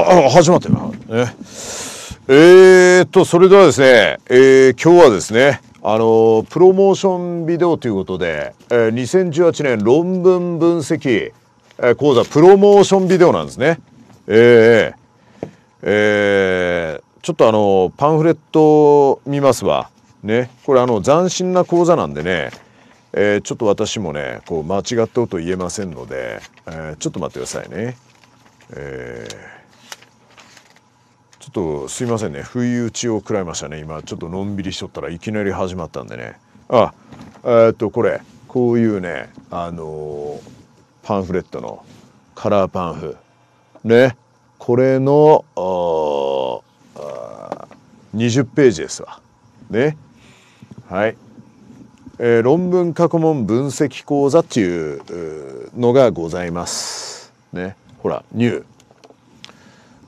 あ、始まってるな。ね、えー、っと、それではですね、えー、今日はですね、あのプロモーションビデオということで、えー、2018年論文分析、えー、講座プロモーションビデオなんですね。えー、えー、ちょっとあのパンフレット見ますわ。ね、これあの斬新な講座なんでね、えー、ちょっと私もねこう間違ったこと言えませんので、えー、ちょっと待ってくださいね。えーとすいませんね不意打ちを食らいましたね今ちょっとのんびりしとったらいきなり始まったんでねあえー、っとこれこういうねあのー、パンフレットのカラーパンフねこれの20ページですわねはいえー、論文過去問分析講座っていうのがございますねほらニュー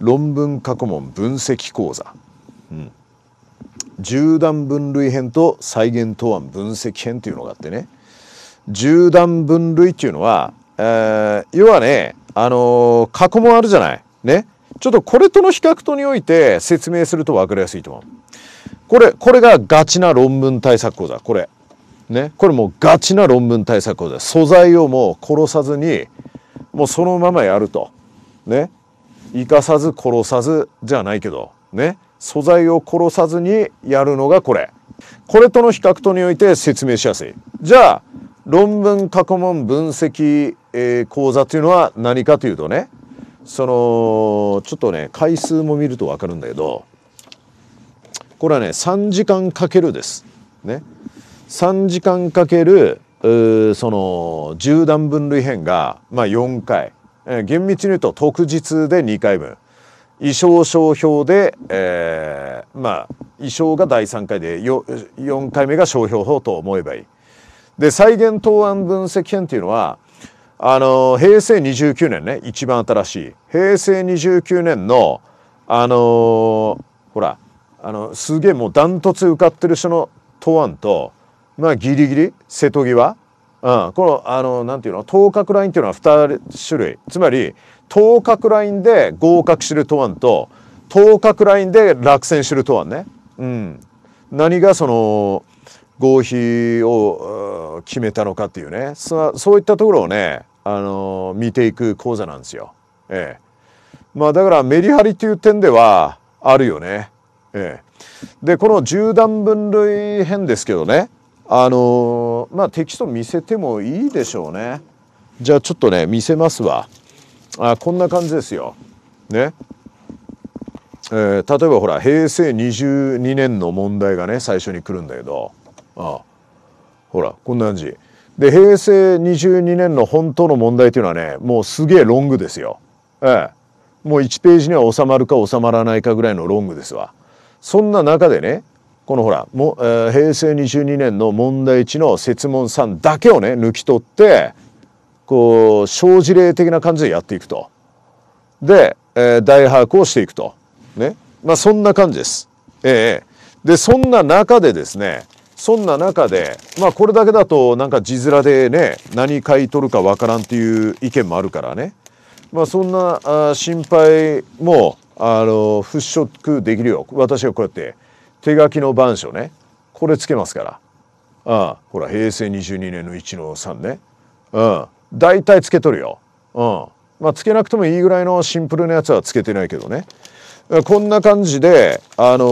論文過去問分析講座、うん、縦断分類編と再現答案分析編というのがあってね縦断分類っていうのは、えー、要はねあのー、過去問あるじゃないねちょっとこれとの比較とにおいて説明すると分かりやすいと思う。これこれがガチな論文対策講座これねこれもうガチな論文対策講座素材をもう殺さずにもうそのままやるとね生かさず殺さずじゃないけどね素材を殺さずにやるのがこれこれとの比較とにおいて説明しやすいじゃあ論文過去問分析、えー、講座というのは何かというとねそのちょっとね回数も見ると分かるんだけどこれはね3時間かけるです。ね、3時間かけるその10段分類編が、まあ、4回えー、厳密に言うと特日で2回分衣装商標で、えー、まあ衣装が第3回で4回目が商標法と思えばいい。で再現答案分析編っていうのはあの平成29年ね一番新しい平成29年のあのー、ほらあのすげえもうダントツ受かってる人の答案とまあギリギリ瀬戸際うん、このあのなんていうの等角ラインっていうのは2種類つまり等角ラインで合格する答案と等角ラインで落選する答案ね、うん、何がその合否を決めたのかっていうねそういったところをね、あの見ていく講座なんですよ。ええ、まあだからメリハリっていう点ではあるよね。ええ、でこの十段分類編ですけどねあのまあテキスト見せてもいいでしょうねじゃあちょっとね見せますわあこんな感じですよねえー、例えばほら平成22年の問題がね最初に来るんだけどあほらこんな感じで平成22年の本当の問題っていうのはねもうすげえロングですよ、ええ、もう1ページには収まるか収まらないかぐらいのロングですわそんな中でねこのほらも、えー、平成22年の問題地の設問さんだけをね抜き取ってこう小事例的な感じでやっていくと。で、えー、大把握をしていくと。ね。まあそんな感じです。ええー、でそんな中でですねそんな中でまあこれだけだとなんか字面でね何買い取るかわからんっていう意見もあるからね。まあそんなあ心配もあの払拭できるよ私はこうやって手書きの板書ねこれつけますからああほら平成22年の1の3ねうん大体つけとるよ。うん、まあつけなくてもいいぐらいのシンプルなやつはつけてないけどねこんな感じであの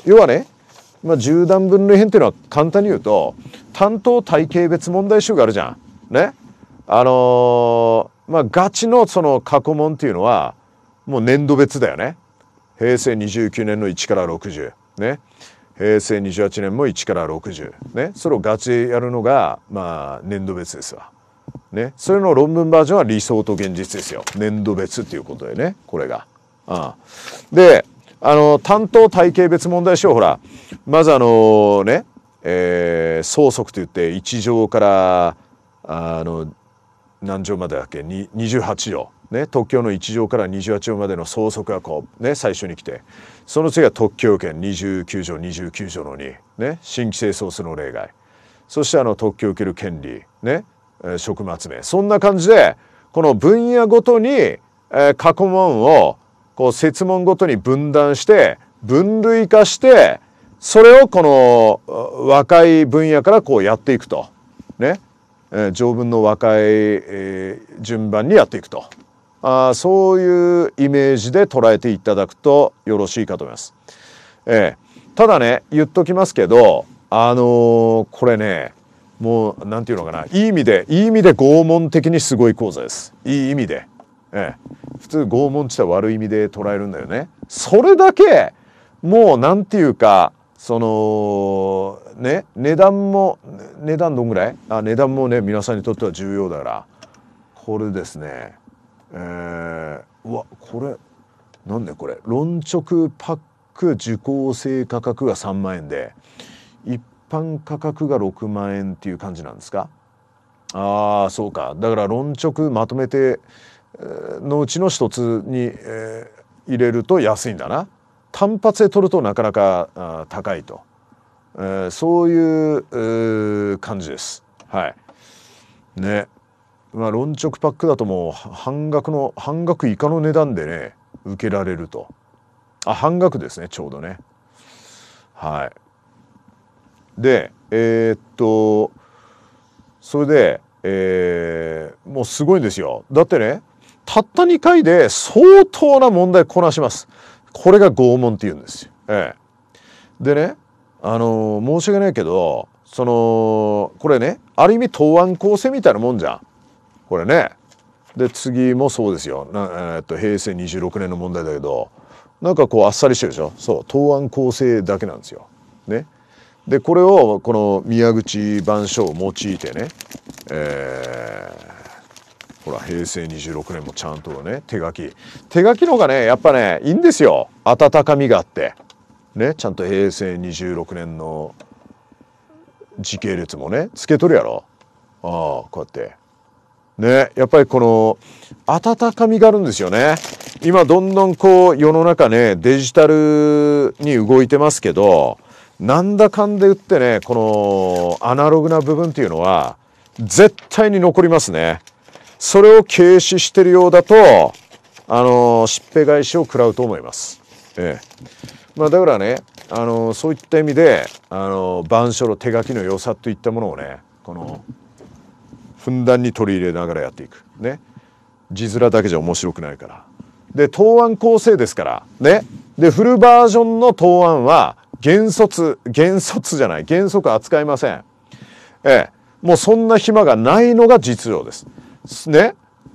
ー、要はね、まあ、10段分類編っていうのは簡単に言うと担当体系別問題集があるじゃん。ね。あのー、まあガチのその過去問っていうのはもう年度別だよね。平成29年の1から60。ね平成28年も1から60ねそれをガチでやるのがまあ年度別ですわ。ね、それの論文バージョンは理想と現実ですよ年度別っていうことでねこれが。ああであの担当体系別問題集ほらまずあのね、えー、総則といって1乗からあの何乗までだっけ28乗ね、特許の1条から28条までの総則がこう、ね、最初に来てその次は特許権29条29条の2、ね、新規性創数の例外そしてあの特許を受ける権利、ね、職務集めそんな感じでこの分野ごとに、えー、過去問をこう設問ごとに分断して分類化してそれをこの若い分野からこうやっていくとね、えー、条文の若い、えー、順番にやっていくと。あそういうイメージで捉えていただくとよろしいかと思います。えー、ただね言っときますけどあのー、これねもう何て言うのかないい意味でいい意味で拷問的にすごい講座です。いい意味で。ええ、普通拷問って悪い意味で捉えるんだよね。それだけもう何て言うかそのね値段も値段どんぐらいあ値段もね皆さんにとっては重要だからこれですねえー、うわこれなんでこれ論直パック受講生価格が3万円で一般価格が6万円っていう感じなんですかああそうかだから論直まとめてのうちの一つに、えー、入れると安いんだな単発で取るとなかなか高いと、えー、そういう感じですはいねまあ、論直パックだともう半額の半額以下の値段でね受けられるとあ半額ですねちょうどねはいでえー、っとそれで、えー、もうすごいんですよだってねたった2回で相当な問題こなしますこれが拷問って言うんですよ、ええ、でねあのー、申し訳ないけどそのこれねある意味答案構成みたいなもんじゃんこれね。で次もそうですよ、えー、っと平成26年の問題だけどなんかこうあっさりしてるでしょそう答案構成だけなんですよ。ね、でこれをこの宮口版書を用いてね、えー、ほら平成26年もちゃんとね手書き手書きの方がねやっぱねいいんですよ温かみがあって。ね、ちゃんと平成26年の時系列もねつけとるやろああこうやってね、やっぱりこの温かみがあるんですよね。今どんどんこう世の中ね、デジタルに動いてますけど、なんだかんで言ってね、このアナログな部分っていうのは絶対に残りますね。それを軽視してるようだと、あの、しっぺ返しを食らうと思います。ええ。まあだからね、あの、そういった意味で、あの、板書の手書きの良さといったものをね、この、うんふんだんに取り入れながらやっていくね字面だけじゃ面白くないからで答案構成ですからねでフルバージョンの答案は原則原則じゃない原則扱いませんええもうそんな暇がないのが実情ですね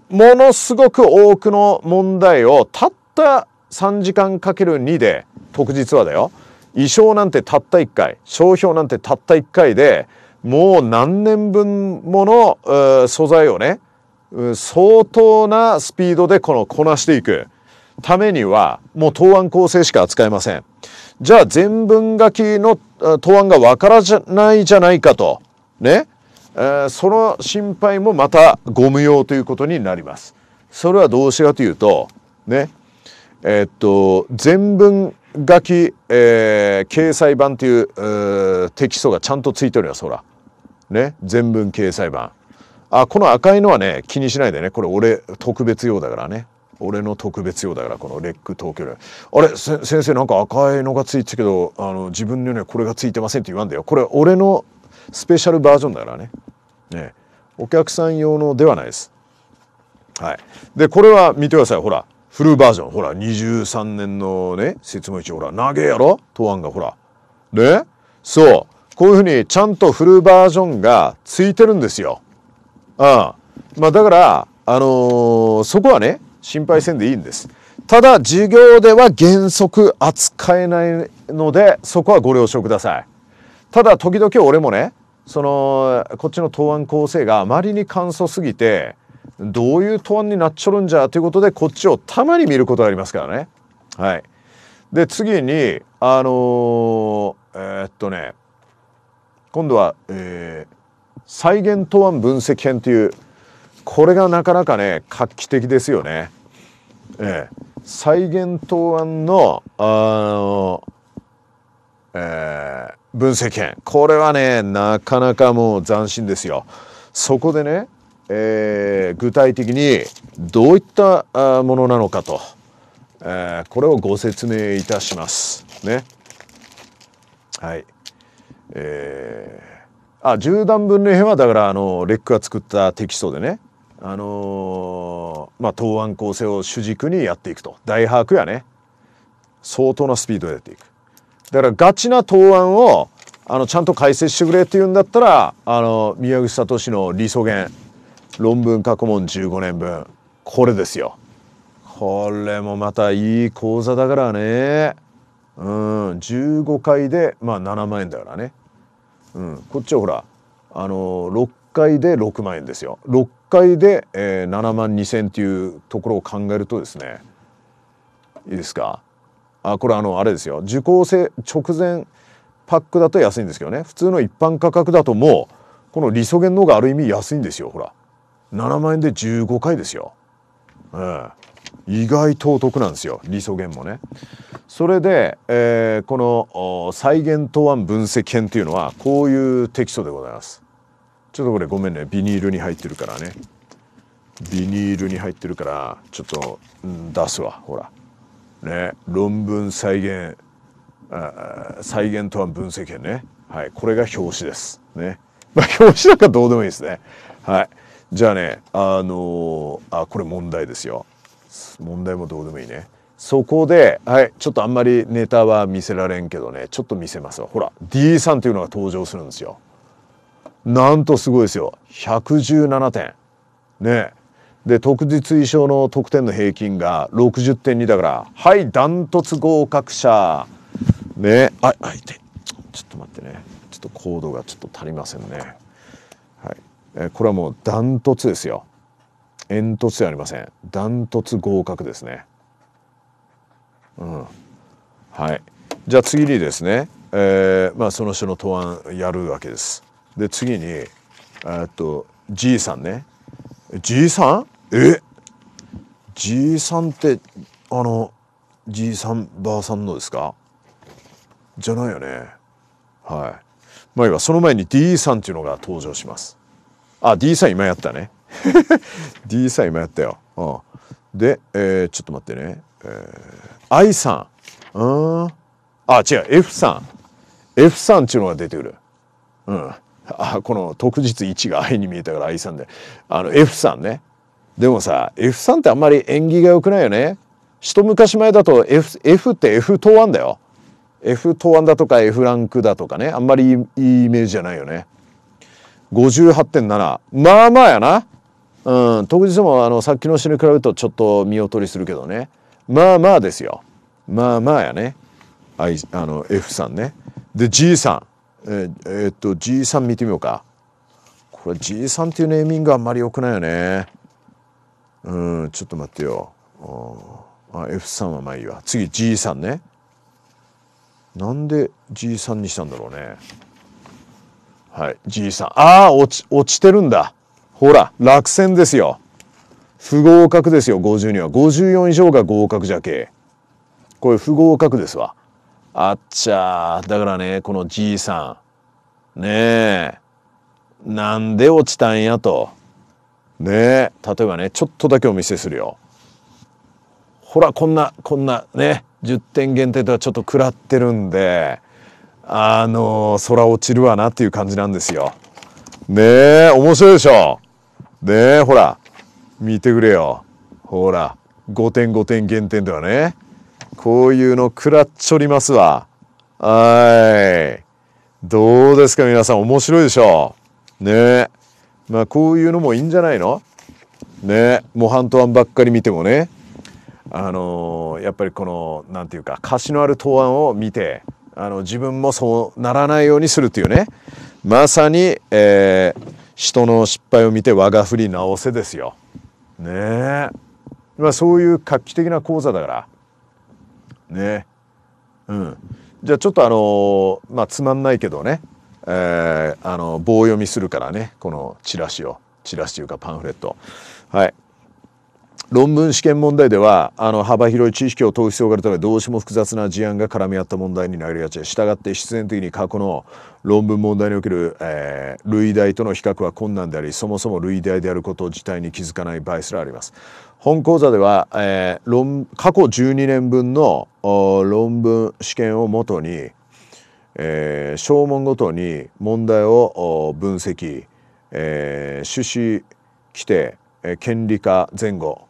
ものすごく多くの問題をたった3時間かける2で特日はだよ意匠なんてたった1回商標なんてたった1回でもう何年分もの素材をね相当なスピードでこのこなしていくためにはもう答案構成しか扱えませんじゃあ全文書きの答案がわからじゃないじゃないかとね、その心配もまたご無用ということになりますそれはどうしてかというとねえっと全文書き、えー、掲載版というテキストがちゃんとついておりますほらね全文掲載版あこの赤いのはね気にしないでねこれ俺特別用だからね俺の特別用だからこのレック東京であれ先生なんか赤いのがついてたけどあの自分のねこれがついてませんって言わんだよこれ俺のスペシャルバージョンだからねねお客さん用のではないですはいでこれは見てくださいほらフルバージョンほら23年のね説明書ほら長えやろ答案がほらねそうこういうふうにちゃんとフルバージョンがついてるんですよ。うん。まあだから、あのー、そこはね、心配せんでいいんです。ただ、授業では原則扱えないので、そこはご了承ください。ただ、時々俺もね、その、こっちの答案構成があまりに簡素すぎて、どういう答案になっちょるんじゃということで、こっちをたまに見ることがありますからね。はい。で、次に、あのー、えー、っとね、今度は、えー、再現答案分析編というこれがなかなかね画期的ですよね。えー、再現答案のあの、えー、分析編これはねなかなかもう斬新ですよ。そこでね、えー、具体的にどういったものなのかと、えー、これをご説明いたします。ね。はい。えー、あ十段分類編はだからあのレックが作ったテキストでねあのー、まあ答案構成を主軸にやっていくと大把握やね相当なスピードでやっていくだからガチな答案をあのちゃんと解説してくれって言うんだったらあの宮口聡の理想言論文過去問15年分これですよこれもまたいい講座だからねうん15回でまあ7万円だからね、うん、こっちはほらあの6回で6万円ですよ6回で、えー、7万2千っていうところを考えるとですねいいですかあこれあのあれですよ受講生直前パックだと安いんですけどね普通の一般価格だともうこの利素源の方がある意味安いんですよほら7万円で15回ですよ。うん意外とお得なんですよ理想源もね。それで、えー、この再現答案分析編というのはこういうテキストでございます。ちょっとこれごめんねビニールに入ってるからねビニールに入ってるからちょっと、うん、出すわほら。ね論文再現再現答案分析編ね、はい、これが表紙です。ねまあ、表紙なんかどうでもいいですね。はい、じゃあねあのー、あこれ問題ですよ。問題もどうでもいいねそこではいちょっとあんまりネタは見せられんけどねちょっと見せますわほら D さんというのが登場するんですよなんとすごいですよ117点ねで特実衣装の得点の平均が60.2だからはいダントツ合格者ねああいてちょっと待ってねちょっとコードがちょっと足りませんねはい、えこれはもうダントツですよ煙突ではありませんダントツ合格ですねうんはいじゃあ次にですね、えーまあ、その人の答案やるわけですで次にえっとじいさんねじいさんえじいさんってあのじいさんばあさんのですかじゃないよねはいまあいいわその前に D さんっていうのが登場しますあ D さん今やったね D さん今やったよ、うん、で、えー、ちょっと待ってね、えー、I さんうんあ違う F さん F さんっていうのが出てくるうんあこの特実1が I に見えたから I さんであの F さんねでもさ F さんってあんまり縁起が良くないよね一昔前だと F, F って F 答案だよ F 答案だとか F ランクだとかねあんまりいいイメージじゃないよね58.7まあまあやなうん、徳次もあのさっきの詩に比べるとちょっと見劣りするけどねまあまあですよまあまあやねあいあの F さんねで G さんええっと G さん見てみようかこれ G さんっていうネーミングあんまり良くないよねうんちょっと待ってよあ F さんはまあいいわ次 G さんねなんで G さんにしたんだろうねはい G さんああ落ち落ちてるんだほら、落選ですよ。不合格ですよ、50には。54以上が合格じゃけ。これ不合格ですわ。あっちゃだからね、このじいさん。ねえ。なんで落ちたんやと。ねえ。例えばね、ちょっとだけお見せするよ。ほら、こんな、こんなね、10点限定とはちょっと食らってるんで、あのー、空落ちるわなっていう感じなんですよ。ねえ、面白いでしょ。ねえ、ほら、見てくれよ。ほら、5点5点減点ではね。こういうの食らっちょりますわ。はい。どうですか皆さん、面白いでしょうねえ。まあ、こういうのもいいんじゃないのねえ、模範答案ばっかり見てもね。あのー、やっぱりこの、何て言うか、歌詞のある答案を見て、あの自分もそうならないようにするっていうねまさに、えー、人の失敗を見て我が振り直せですよ。ねえ。まあそういう画期的な講座だから。ねうん。じゃあちょっとあのまあつまんないけどね、えー、あの棒読みするからねこのチラシをチラシというかパンフレット。はい。論文試験問題ではあの幅広い知識を問う必要があるためどうしても複雑な事案が絡み合った問題になりがちしたがって必然的に過去の論文問題における、えー、類題との比較は困難でありそもそも類題であること自体に気づかない場合すらあります。本講座では、えー、論過去12年分の論文試験をもとに、えー、小問ごとに問題を分析、えー、趣旨規定、えー、権利化前後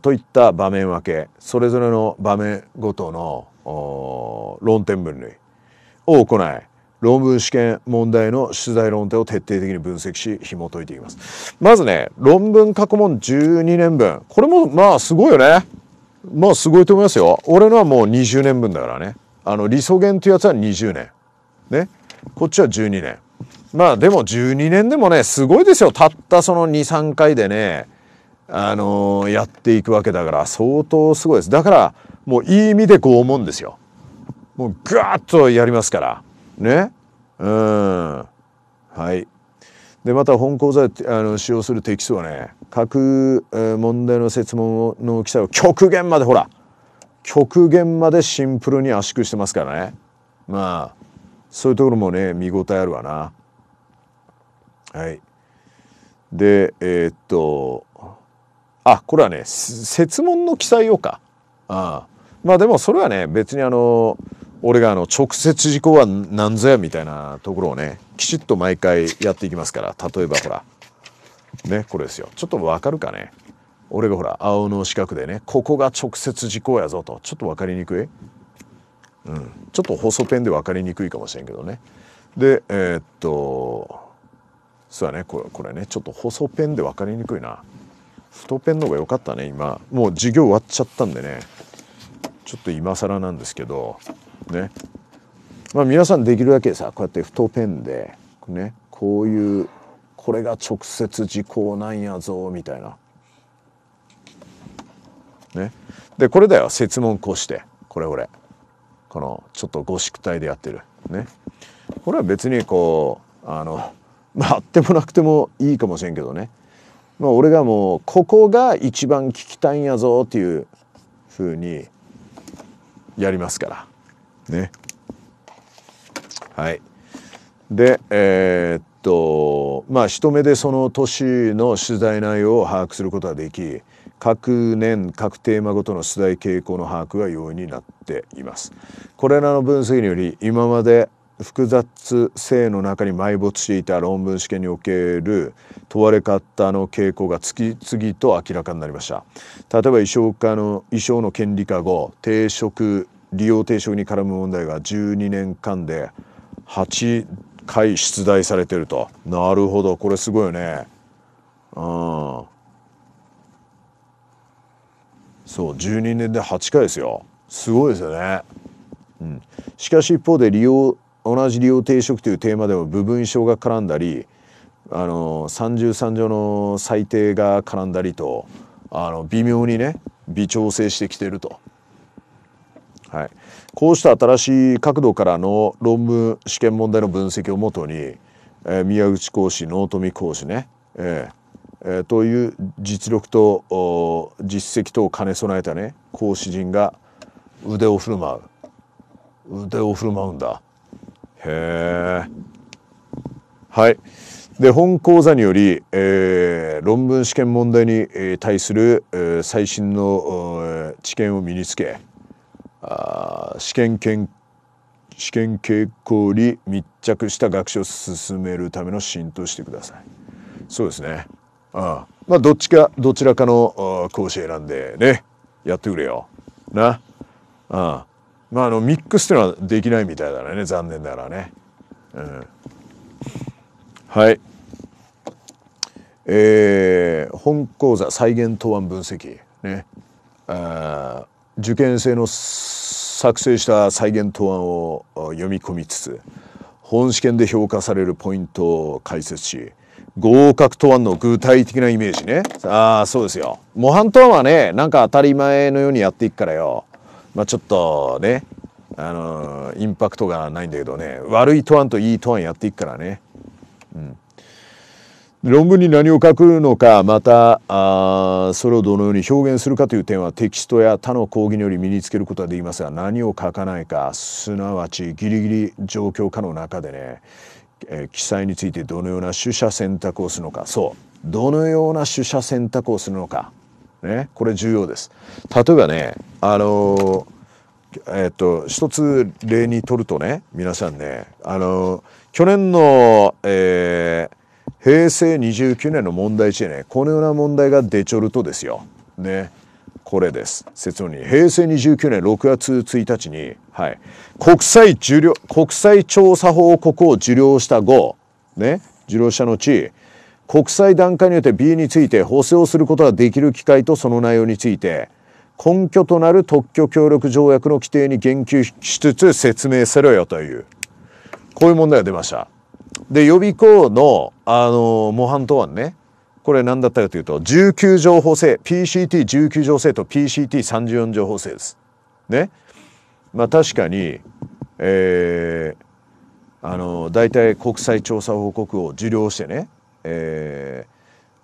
といった場面分けそれぞれの場面ごとの論点分類を行い論文試験問題の出題論点を徹底的に分析し紐解いていきますまずね論文過去問12年分これもまあすごいよねまあすごいと思いますよ俺のはもう20年分だからねあの理想源っていうやつは20年ねこっちは12年まあでも12年でもねすごいですよたったその23回でねあのー、やっていくわけだから相当すごいですだからもういい意味でこう思うんですよもうガーッとやりますからねうんはいでまた本講座であの使用するテキストはね各問題の設問の記載を極限までほら極限までシンプルに圧縮してますからねまあそういうところもね見応えあるわなはいでえー、っとあこれはね設問の記載用かあまあでもそれはね別にあの俺があの直接事項は何ぞやみたいなところをねきちっと毎回やっていきますから例えばほらねこれですよちょっとわかるかね俺がほら青の四角でねここが直接事項やぞとちょっと分かりにくい、うん、ちょっと細ペンで分かりにくいかもしれんけどねでえー、っとそうだねこれこれねちょっと細ペンで分かりにくいな太ペンの方が良かったね今もう授業終わっちゃったんでねちょっと今更なんですけどねまあ皆さんできるだけさこうやって太ペンでねこういうこれが直接時効なんやぞみたいなねでこれだよ設問こうしてこれ俺このちょっとゴシック体でやってるねこれは別にこうあのまああってもなくてもいいかもしれんけどねまあ、俺がもうここが一番聞きたいんやぞっていうふうにやりますからねはいでえー、っとまあ一目でその年の取材内容を把握することができ各年各テーマごとの出題傾向の把握が容易になっていますこれらの分析により今まで複雑性の中に埋没していた論文試験における問われ方の傾向が次々と明らかになりました例えば衣装化の衣装の権利化後定職利用定職に絡む問題が12年間で8回出題されてるとなるほどこれすごいよねうんそう12年で8回ですよすごいですよね、うん、しかし一方で利用同じ利用定食というテーマでも部分賞が絡んだりあの三条の裁定が絡んだりとあの微妙にね微調整してきてると。はい、こうした新しい角度からの論文試験問題の分析をもとに、えー、宮口講師納富講師ね、えーえー、という実力と実績とを兼ね備えたね講師陣が腕を振る舞う腕を振る舞うんだへえはいで本講座により、えー、論文試験問題に対する、えー、最新の知見を身につけあ試験研試験傾向に密着した学習を進めるための浸透してくださいそうですねああまあどっちかどちらかの講師選んでねやってくれよなああまああのミックスっていうのはできないみたいだね残念ながらね、うん、はいえー、本講座再現答案分析ねあ受験生の作成した再現答案を読み込みつつ本試験で評価されるポイントを解説し合格答案の具体的なイメージねああそうですよ模範答案はねなんか当たり前のようにやっていくからよまあ、ちょっとね、あのー、インパクトがないんだけどね悪いトアンといいトアンやっていくからね。うん論文に何を書くのかまたあそれをどのように表現するかという点はテキストや他の講義により身につけることはできますが何を書かないかすなわちギリギリ状況下の中でね、えー、記載についてどのような取捨選択をするのかそうどのような取捨選択をするのかね、これ重要です。例えばね、あのえっと、一つ例にとるとね、皆さんね、あの去年の、えー、平成29年の問題でね、このような問題が出ちょるとですよ。ね、これです。説明に、平成29年6月1日に、はい、国際受領、国際調査報告を受領した後、ね、受領した後、国際段階によって B について補正をすることができる機会とその内容について根拠となる特許協力条約の規定に言及しつつ説明せろよというこういう問題が出ました。で予備校の、あの模範答案ねこれ何だったかというと19条法制 PCT19 条制と PCT34 条法制です。ね。まあ確かに、えー、あの大体国際調査報告を受領してねえ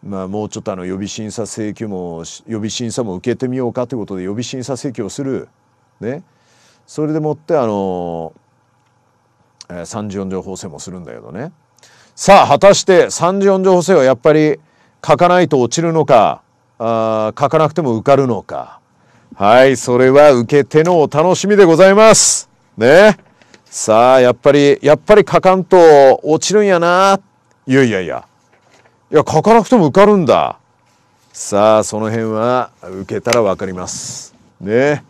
ー、まあ、もうちょっとあの予備審査請求も予備審査も受けてみようかということで予備審査請求をする、ね、それでもってあの、え34条法制もするんだけどねさあ果たして34条法制はやっぱり書かないと落ちるのかあ書かなくても受かるのかはいそれは受けてのお楽しみでございます。ねさあやっぱりやっぱり書かんと落ちるんやないやいやいやいや書かなくても受かるんださあその辺は受けたら分かりますね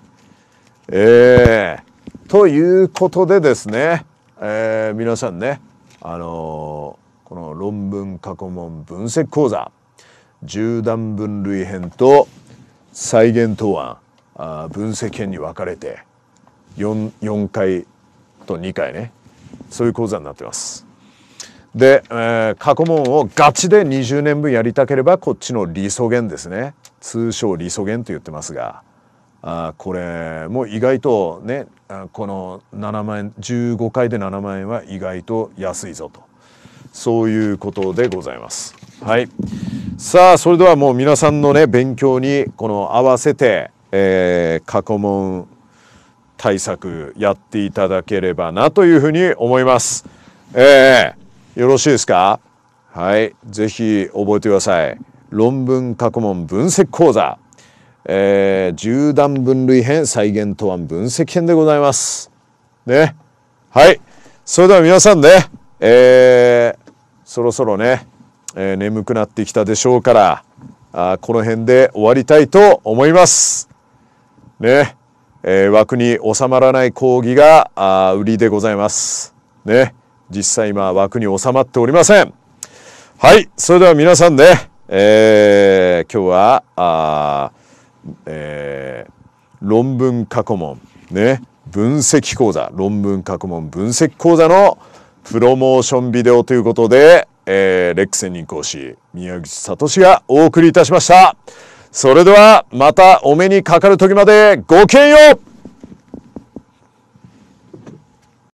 えー、ということでですね、えー、皆さんねあのー、この論文過去問分析講座十段分類編と再現答案あ分析編に分かれて 4, 4回と2回ねそういう講座になってます。で、えー、過去問をガチで20年分やりたければこっちの理想源ですね通称理想源と言ってますがあこれも意外とねこの7万円15回で7万円は意外と安いぞとそういうことでございます。はいさあそれではもう皆さんのね勉強にこの合わせて、えー、過去問対策やっていただければなというふうに思います。えー、よろしいですかはい。ぜひ覚えてください。論文過去問分析講座。えー、十段分類編再現答案分析編でございます。ね。はい。それでは皆さんね、えー、そろそろね、えー、眠くなってきたでしょうから、あこの辺で終わりたいと思います。ね。えー、枠に収まらない講義があ売りでございます。ね。実際今枠に収まっておりません。はい、それでは皆さんね、えー、今日は、あえー、論文過去問、ね、分析講座、論文過去問分析講座のプロモーションビデオということで、えー、レック専任講師、宮口聡がお送りいたしました。それでは、またお目にかかる時までごきげんよう